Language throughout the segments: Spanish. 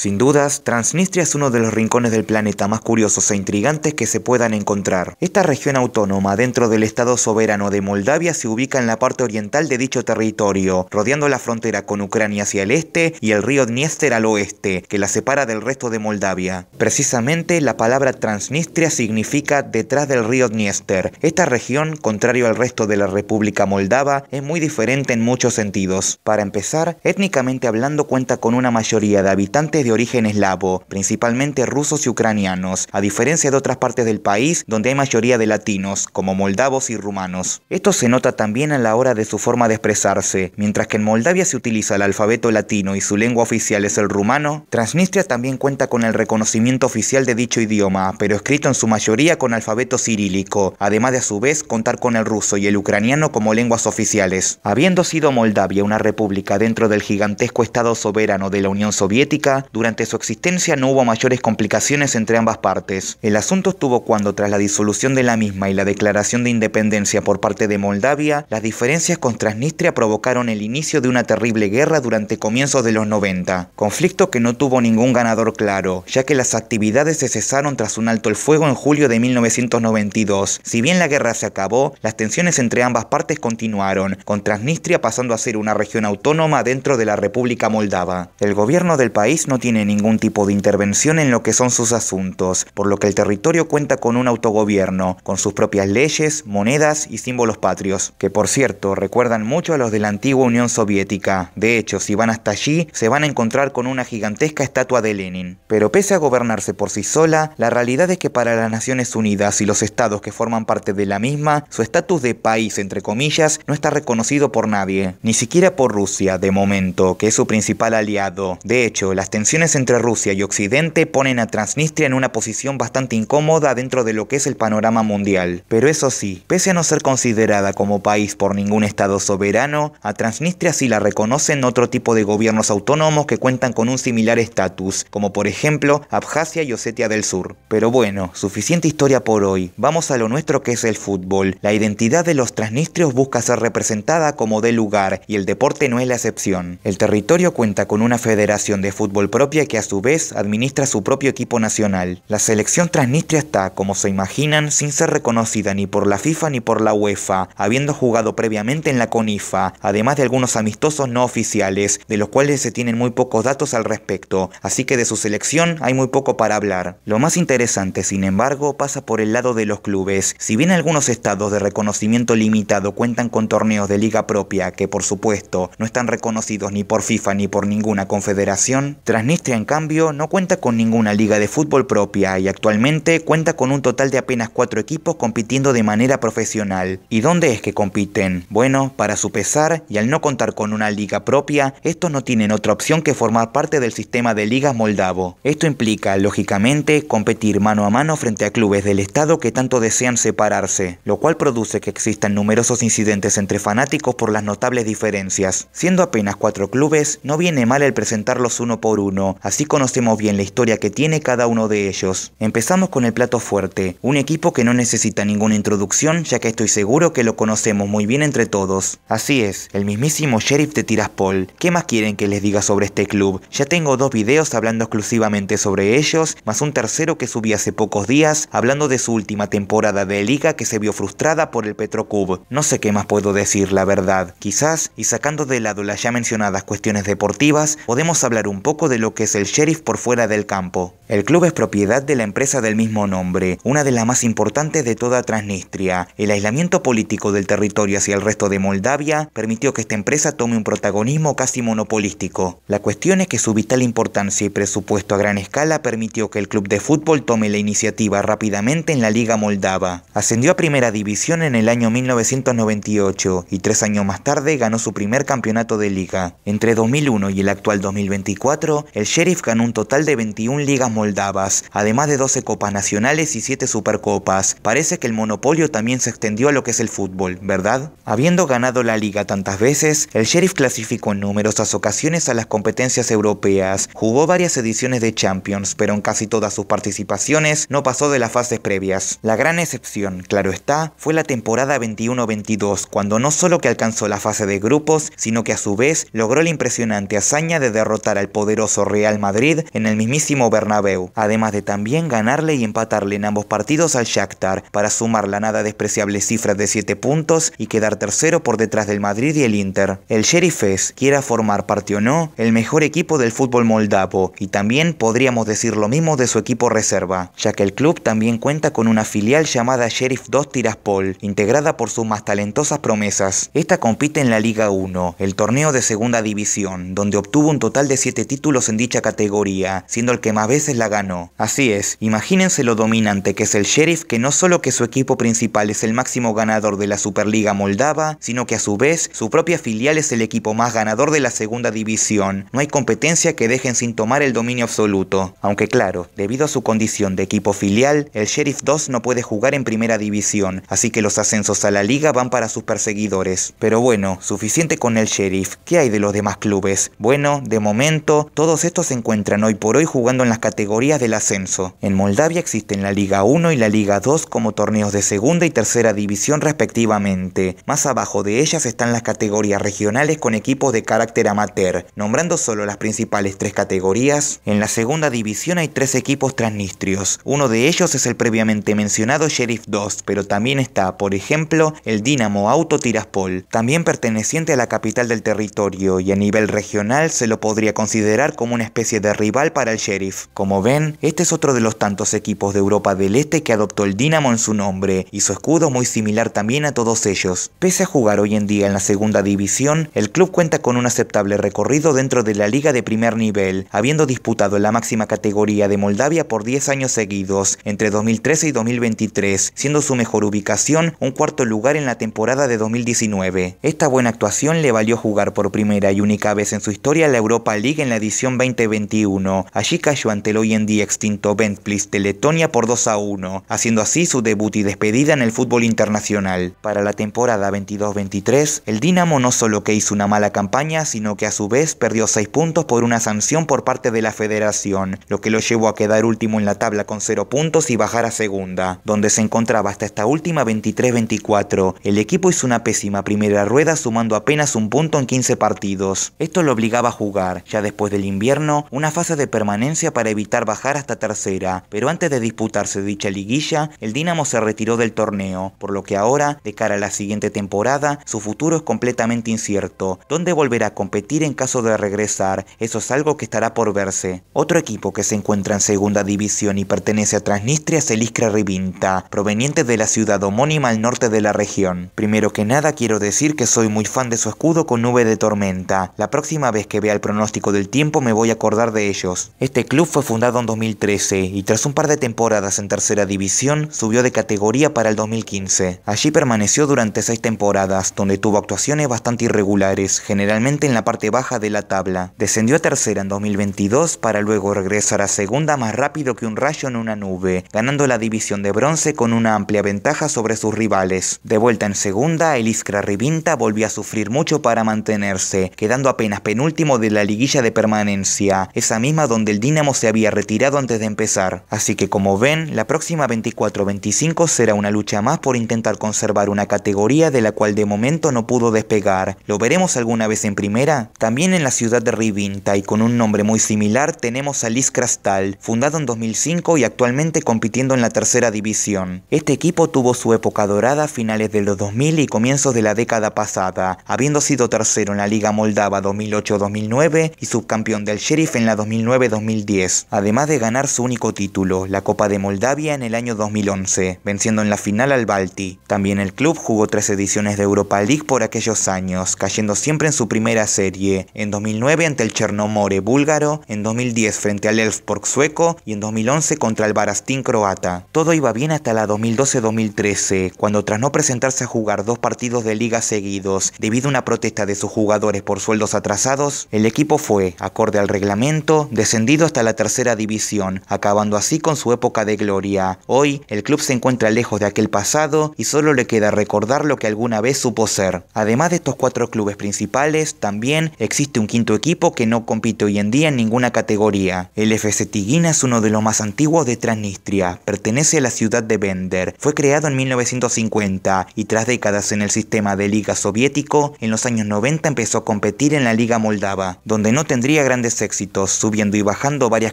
Sin dudas, Transnistria es uno de los rincones del planeta más curiosos e intrigantes que se puedan encontrar. Esta región autónoma dentro del Estado soberano de Moldavia se ubica en la parte oriental de dicho territorio, rodeando la frontera con Ucrania hacia el este y el río Dniester al oeste, que la separa del resto de Moldavia. Precisamente, la palabra Transnistria significa detrás del río Dniester. Esta región, contrario al resto de la República Moldava, es muy diferente en muchos sentidos. Para empezar, étnicamente hablando cuenta con una mayoría de habitantes de origen eslavo, principalmente rusos y ucranianos, a diferencia de otras partes del país donde hay mayoría de latinos, como moldavos y rumanos. Esto se nota también a la hora de su forma de expresarse. Mientras que en Moldavia se utiliza el alfabeto latino y su lengua oficial es el rumano, Transnistria también cuenta con el reconocimiento oficial de dicho idioma, pero escrito en su mayoría con alfabeto cirílico, además de a su vez contar con el ruso y el ucraniano como lenguas oficiales. Habiendo sido Moldavia una república dentro del gigantesco Estado soberano de la Unión Soviética, durante su existencia no hubo mayores complicaciones entre ambas partes. El asunto estuvo cuando, tras la disolución de la misma y la declaración de independencia por parte de Moldavia, las diferencias con Transnistria provocaron el inicio de una terrible guerra durante comienzos de los 90. Conflicto que no tuvo ningún ganador claro, ya que las actividades se cesaron tras un alto el fuego en julio de 1992. Si bien la guerra se acabó, las tensiones entre ambas partes continuaron, con Transnistria pasando a ser una región autónoma dentro de la República Moldava. El gobierno del país no tiene ningún tipo de intervención en lo que son sus asuntos, por lo que el territorio cuenta con un autogobierno, con sus propias leyes, monedas y símbolos patrios, que por cierto recuerdan mucho a los de la antigua Unión Soviética. De hecho, si van hasta allí, se van a encontrar con una gigantesca estatua de Lenin. Pero pese a gobernarse por sí sola, la realidad es que para las Naciones Unidas y los estados que forman parte de la misma, su estatus de país, entre comillas, no está reconocido por nadie, ni siquiera por Rusia, de momento, que es su principal aliado. De hecho, las tensiones entre Rusia y Occidente ponen a Transnistria en una posición bastante incómoda dentro de lo que es el panorama mundial. Pero eso sí, pese a no ser considerada como país por ningún Estado soberano, a Transnistria sí la reconocen otro tipo de gobiernos autónomos que cuentan con un similar estatus, como por ejemplo Abjasia y Osetia del Sur. Pero bueno, suficiente historia por hoy. Vamos a lo nuestro que es el fútbol. La identidad de los transnistrios busca ser representada como de lugar y el deporte no es la excepción. El territorio cuenta con una federación de fútbol propio que a su vez administra su propio equipo nacional. La selección transnistria está, como se imaginan, sin ser reconocida ni por la FIFA ni por la UEFA, habiendo jugado previamente en la CONIFA, además de algunos amistosos no oficiales, de los cuales se tienen muy pocos datos al respecto, así que de su selección hay muy poco para hablar. Lo más interesante, sin embargo, pasa por el lado de los clubes. Si bien algunos estados de reconocimiento limitado cuentan con torneos de liga propia, que por supuesto no están reconocidos ni por FIFA ni por ninguna confederación, Transnistria... Nistria, en cambio, no cuenta con ninguna liga de fútbol propia y actualmente cuenta con un total de apenas cuatro equipos compitiendo de manera profesional. ¿Y dónde es que compiten? Bueno, para su pesar, y al no contar con una liga propia, estos no tienen otra opción que formar parte del sistema de ligas moldavo. Esto implica, lógicamente, competir mano a mano frente a clubes del Estado que tanto desean separarse, lo cual produce que existan numerosos incidentes entre fanáticos por las notables diferencias. Siendo apenas cuatro clubes, no viene mal el presentarlos uno por uno así conocemos bien la historia que tiene cada uno de ellos. Empezamos con el plato fuerte, un equipo que no necesita ninguna introducción ya que estoy seguro que lo conocemos muy bien entre todos. Así es, el mismísimo Sheriff de Tiraspol. ¿Qué más quieren que les diga sobre este club? Ya tengo dos videos hablando exclusivamente sobre ellos, más un tercero que subí hace pocos días hablando de su última temporada de liga que se vio frustrada por el Petrocub. No sé qué más puedo decir, la verdad. Quizás, y sacando de lado las ya mencionadas cuestiones deportivas, podemos hablar un poco de lo que es el sheriff por fuera del campo. El club es propiedad de la empresa del mismo nombre, una de las más importantes de toda Transnistria. El aislamiento político del territorio hacia el resto de Moldavia permitió que esta empresa tome un protagonismo casi monopolístico. La cuestión es que su vital importancia y presupuesto a gran escala permitió que el club de fútbol tome la iniciativa rápidamente en la Liga Moldava. Ascendió a primera división en el año 1998 y tres años más tarde ganó su primer campeonato de liga. Entre 2001 y el actual 2024, el Sheriff ganó un total de 21 ligas moldavas, además de 12 copas nacionales y 7 supercopas. Parece que el monopolio también se extendió a lo que es el fútbol, ¿verdad? Habiendo ganado la liga tantas veces, el Sheriff clasificó en numerosas ocasiones a las competencias europeas, jugó varias ediciones de Champions, pero en casi todas sus participaciones no pasó de las fases previas. La gran excepción, claro está, fue la temporada 21-22, cuando no solo que alcanzó la fase de grupos, sino que a su vez logró la impresionante hazaña de derrotar al poderoso Real Madrid en el mismísimo Bernabéu, además de también ganarle y empatarle en ambos partidos al Shakhtar para sumar la nada despreciable cifra de 7 puntos y quedar tercero por detrás del Madrid y el Inter. El Sheriff es, quiera formar parte o no, el mejor equipo del fútbol moldavo y también podríamos decir lo mismo de su equipo reserva, ya que el club también cuenta con una filial llamada Sheriff 2 Tiraspol, integrada por sus más talentosas promesas. Esta compite en la Liga 1, el torneo de segunda división, donde obtuvo un total de 7 títulos en dicha categoría, siendo el que más veces la ganó. Así es, imagínense lo dominante que es el Sheriff que no solo que su equipo principal es el máximo ganador de la Superliga Moldava, sino que a su vez su propia filial es el equipo más ganador de la segunda división. No hay competencia que dejen sin tomar el dominio absoluto. Aunque claro, debido a su condición de equipo filial, el Sheriff 2 no puede jugar en primera división, así que los ascensos a la liga van para sus perseguidores. Pero bueno, suficiente con el Sheriff. ¿Qué hay de los demás clubes? Bueno, de momento, todos estos se encuentran hoy por hoy jugando en las categorías del ascenso. En Moldavia existen la Liga 1 y la Liga 2 como torneos de segunda y tercera división respectivamente. Más abajo de ellas están las categorías regionales con equipos de carácter amateur. Nombrando solo las principales tres categorías, en la segunda división hay tres equipos transnistrios. Uno de ellos es el previamente mencionado Sheriff 2, pero también está, por ejemplo, el Dinamo Auto Tiraspol, también perteneciente a la capital del territorio y a nivel regional se lo podría considerar como un una especie de rival para el Sheriff. Como ven, este es otro de los tantos equipos de Europa del Este que adoptó el Dinamo en su nombre, y su escudo muy similar también a todos ellos. Pese a jugar hoy en día en la segunda división, el club cuenta con un aceptable recorrido dentro de la liga de primer nivel, habiendo disputado la máxima categoría de Moldavia por 10 años seguidos, entre 2013 y 2023, siendo su mejor ubicación un cuarto lugar en la temporada de 2019. Esta buena actuación le valió jugar por primera y única vez en su historia la Europa League en la edición 2021. Allí cayó ante el hoy en día extinto ventplis de Letonia por 2 a 1, haciendo así su debut y despedida en el fútbol internacional. Para la temporada 22-23, el Dinamo no solo que hizo una mala campaña, sino que a su vez perdió 6 puntos por una sanción por parte de la federación, lo que lo llevó a quedar último en la tabla con 0 puntos y bajar a segunda, donde se encontraba hasta esta última 23-24. El equipo hizo una pésima primera rueda sumando apenas un punto en 15 partidos. Esto lo obligaba a jugar, ya después del invierno una fase de permanencia para evitar bajar hasta tercera, pero antes de disputarse dicha liguilla, el Dinamo se retiró del torneo, por lo que ahora, de cara a la siguiente temporada, su futuro es completamente incierto. ¿Dónde volverá a competir en caso de regresar? Eso es algo que estará por verse. Otro equipo que se encuentra en segunda división y pertenece a Transnistria es el Iskra Rivinta, proveniente de la ciudad homónima al norte de la región. Primero que nada quiero decir que soy muy fan de su escudo con nube de tormenta. La próxima vez que vea el pronóstico del tiempo me voy voy a acordar de ellos. Este club fue fundado en 2013 y tras un par de temporadas en tercera división subió de categoría para el 2015. Allí permaneció durante seis temporadas, donde tuvo actuaciones bastante irregulares, generalmente en la parte baja de la tabla. Descendió a tercera en 2022 para luego regresar a segunda más rápido que un rayo en una nube, ganando la división de bronce con una amplia ventaja sobre sus rivales. De vuelta en segunda, el Iskra Rivinta volvió a sufrir mucho para mantenerse, quedando apenas penúltimo de la liguilla de permanencia esa misma donde el Dinamo se había retirado antes de empezar. Así que como ven, la próxima 24-25 será una lucha más por intentar conservar una categoría de la cual de momento no pudo despegar. ¿Lo veremos alguna vez en primera? También en la ciudad de Rivinta y con un nombre muy similar tenemos a Liz Crastal, fundado en 2005 y actualmente compitiendo en la tercera división. Este equipo tuvo su época dorada a finales de los 2000 y comienzos de la década pasada, habiendo sido tercero en la Liga Moldava 2008-2009 y subcampeón del Sheriff en la 2009-2010, además de ganar su único título, la Copa de Moldavia en el año 2011, venciendo en la final al Balti. También el club jugó tres ediciones de Europa League por aquellos años, cayendo siempre en su primera serie, en 2009 ante el Chernomore búlgaro, en 2010 frente al Elfsborg sueco y en 2011 contra el Barastín croata. Todo iba bien hasta la 2012-2013, cuando tras no presentarse a jugar dos partidos de liga seguidos debido a una protesta de sus jugadores por sueldos atrasados, el equipo fue, acorde al reglamento, descendido hasta la tercera división, acabando así con su época de gloria. Hoy, el club se encuentra lejos de aquel pasado y solo le queda recordar lo que alguna vez supo ser. Además de estos cuatro clubes principales, también existe un quinto equipo que no compite hoy en día en ninguna categoría. El FC Tigina es uno de los más antiguos de Transnistria, pertenece a la ciudad de Bender, fue creado en 1950 y tras décadas en el sistema de liga soviético, en los años 90 empezó a competir en la liga moldava, donde no tendría grandes éxitos, subiendo y bajando varias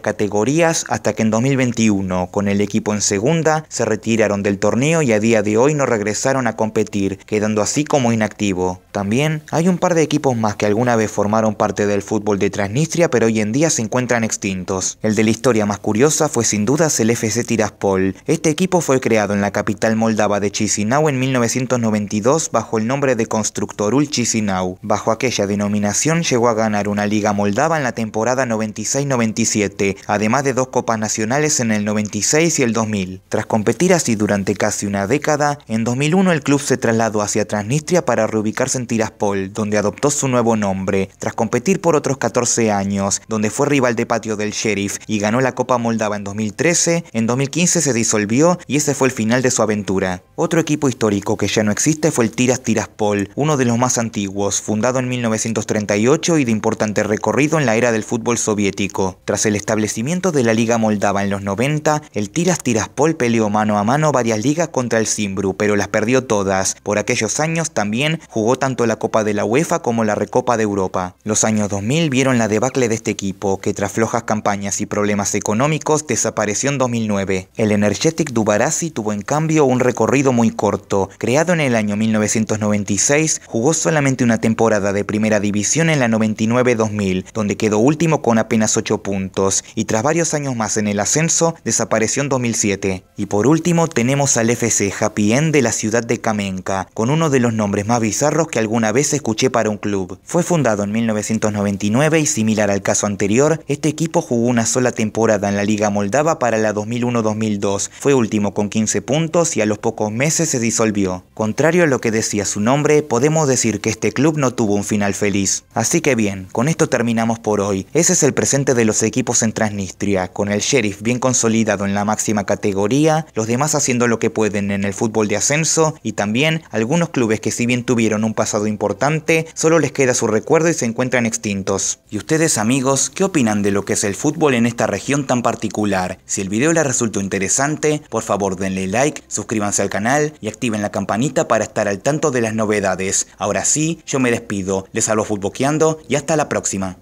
categorías hasta que en 2021, con el equipo en segunda, se retiraron del torneo y a día de hoy no regresaron a competir, quedando así como inactivo. También hay un par de equipos más que alguna vez formaron parte del fútbol de Transnistria, pero hoy en día se encuentran extintos. El de la historia más curiosa fue sin dudas el FC Tiraspol. Este equipo fue creado en la capital moldava de Chisinau en 1992 bajo el nombre de Constructorul Chisinau. Bajo aquella denominación llegó a ganar una liga moldava en la temporada temporada 96-97, además de dos copas nacionales en el 96 y el 2000. Tras competir así durante casi una década, en 2001 el club se trasladó hacia Transnistria para reubicarse en Tiraspol, donde adoptó su nuevo nombre, tras competir por otros 14 años, donde fue rival de patio del Sheriff y ganó la Copa Moldava en 2013, en 2015 se disolvió y ese fue el final de su aventura. Otro equipo histórico que ya no existe fue el Tiras Tiraspol, uno de los más antiguos, fundado en 1938 y de importante recorrido en la era de fútbol soviético. Tras el establecimiento de la Liga Moldava en los 90, el Tiras Tiraspol peleó mano a mano varias ligas contra el Simbru, pero las perdió todas. Por aquellos años también jugó tanto la Copa de la UEFA como la Recopa de Europa. Los años 2000 vieron la debacle de este equipo, que tras flojas campañas y problemas económicos desapareció en 2009. El Energetic Dubarasi tuvo en cambio un recorrido muy corto. Creado en el año 1996, jugó solamente una temporada de primera división en la 99-2000, donde quedó último con apenas 8 puntos y tras varios años más en el ascenso desapareció en 2007. Y por último tenemos al FC Happy End de la ciudad de Kamenka, con uno de los nombres más bizarros que alguna vez escuché para un club. Fue fundado en 1999 y similar al caso anterior, este equipo jugó una sola temporada en la Liga Moldava para la 2001-2002, fue último con 15 puntos y a los pocos meses se disolvió. Contrario a lo que decía su nombre, podemos decir que este club no tuvo un final feliz. Así que bien, con esto terminamos por hoy. Ese es el presente de los equipos en Transnistria, con el Sheriff bien consolidado en la máxima categoría, los demás haciendo lo que pueden en el fútbol de ascenso y también algunos clubes que si bien tuvieron un pasado importante, solo les queda su recuerdo y se encuentran extintos. ¿Y ustedes amigos, qué opinan de lo que es el fútbol en esta región tan particular? Si el video les resultó interesante, por favor denle like, suscríbanse al canal y activen la campanita para estar al tanto de las novedades. Ahora sí, yo me despido, les hablo futboqueando y hasta la próxima.